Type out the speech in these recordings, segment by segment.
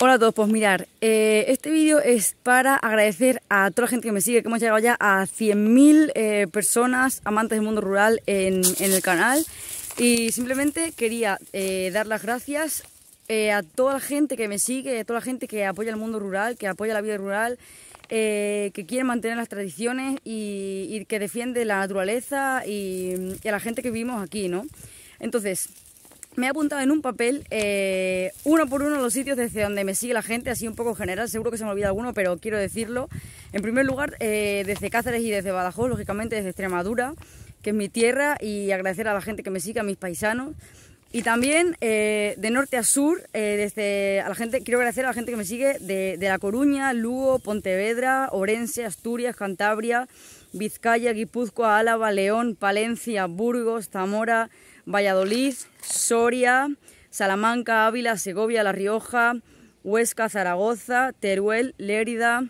Hola a todos, pues mirar, eh, este vídeo es para agradecer a toda la gente que me sigue, que hemos llegado ya a 100.000 eh, personas amantes del mundo rural en, el canal y simplemente quería eh, dar las gracias a toda la gente que me sigue, a toda la gente que apoya el mundo rural, que apoya la vida rural, que quiere mantener las tradiciones y, que defiende la naturaleza y a la gente que vivimos aquí, ¿no? Entonces, me he apuntado en un papel eh, uno por uno los sitios desde donde me sigue la gente, así un poco general, seguro que se me olvida alguno, pero quiero decirlo. En primer lugar, eh, desde Cáceres y desde Badajoz, lógicamente desde Extremadura, que es mi tierra, y agradecer a la gente que me sigue, a mis paisanos. Y también eh, de norte a sur, desde a la gente, quiero agradecer a la gente que me sigue de, de La Coruña, Lugo, Pontevedra, Orense, Asturias, Cantabria, Vizcaya, Guipúzcoa, Álava, León, Palencia, Burgos, Zamora, Valladolid, Soria, Salamanca, Ávila, Segovia, La Rioja, Huesca, Zaragoza, Teruel, Lérida,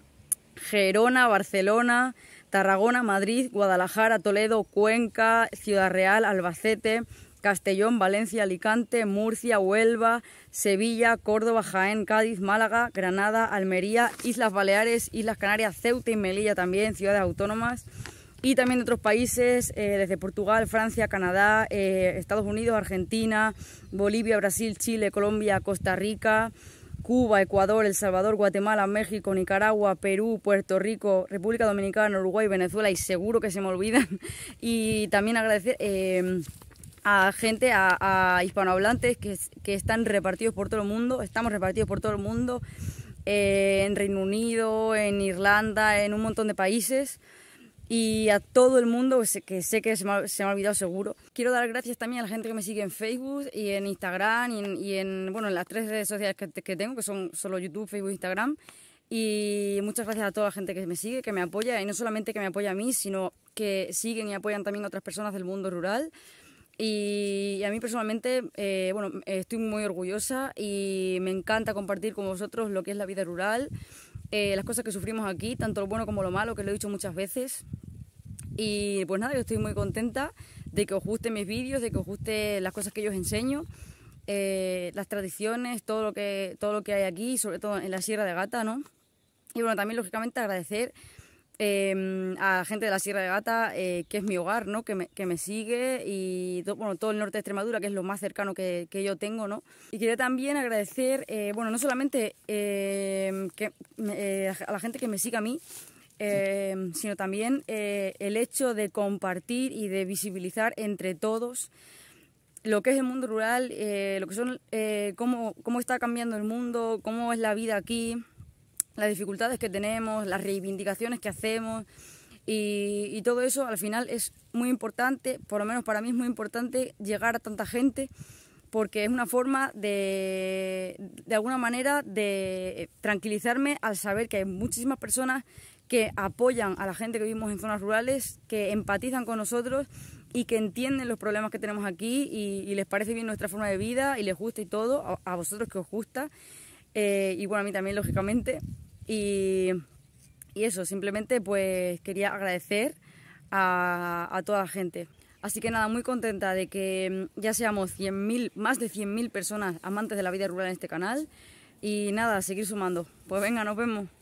Gerona, Barcelona, Tarragona, Madrid, Guadalajara, Toledo, Cuenca, Ciudad Real, Albacete, Castellón, Valencia, Alicante, Murcia, Huelva, Sevilla, Córdoba, Jaén, Cádiz, Málaga, Granada, Almería, Islas Baleares, Islas Canarias, Ceuta y Melilla también, ciudades autónomas y también de otros países, eh, desde Portugal, Francia, Canadá, eh, Estados Unidos, Argentina, Bolivia, Brasil, Chile, Colombia, Costa Rica, Cuba, Ecuador, El Salvador, Guatemala, México, Nicaragua, Perú, Puerto Rico, República Dominicana, Uruguay, Venezuela y seguro que se me olvidan. Y también agradecer... Em, a gente, a, hispanohablantes que, están repartidos por todo el mundo, estamos repartidos por todo el mundo, eh, en Reino Unido, en Irlanda, en un montón de países y a todo el mundo que sé que se me, ha, olvidado seguro. Quiero dar gracias también a la gente que me sigue en Facebook y en Instagram y en, bueno, en las tres redes sociales que, tengo, que son solo YouTube, Facebook, e Instagram. Y muchas gracias a toda la gente que me sigue, que me apoya, y no solamente que me apoya a mí, sino que siguen y apoyan también a otras personas del mundo rural. Y a mí personalmente, eh, bueno, estoy muy orgullosa y me encanta compartir con vosotros lo que es la vida rural eh, las cosas que sufrimos aquí, tanto lo bueno como lo malo, que lo he dicho muchas veces. Y pues nada, yo estoy muy contenta de que os gusten mis vídeos, de que os gusten las cosas que yo os enseño, eh, las tradiciones, todo lo, que, todo lo que hay aquí, sobre todo en la Sierra de Gata, ¿no? Y bueno, también lógicamente agradecer Em, a la gente de la Sierra de Gata, eh, que es mi hogar, ¿no? que, me, sigue, y todo, bueno, todo el norte de Extremadura, que es lo más cercano que, yo tengo. Y quería también agradecer, eh, bueno, no solamente em, eh, a la gente que me sigue a mí, em, sino también el hecho de compartir y de visibilizar entre todos lo que es el mundo rural, lo que son, cómo, está cambiando el mundo, cómo es la vida aquí las dificultades que tenemos, las reivindicaciones que hacemos y, todo eso al final es muy importante, por lo menos para mí es muy importante llegar a tanta gente porque es una forma de, de alguna manera, de tranquilizarme al saber que hay muchísimas personas que apoyan a la gente que vivimos en zonas rurales, que empatizan con nosotros y que entienden los problemas que tenemos aquí y, les parece bien nuestra forma de vida y les gusta y todo, a, vosotros que os gusta. Eh, y bueno, a mí también, lógicamente. Y, eso, simplemente pues quería agradecer a, toda la gente. Así que nada, muy contenta de que mm, ya seamos más de 100.000 personas amantes de la vida rural en este canal. Y nada, seguir sumando. Pues venga, nos vemos.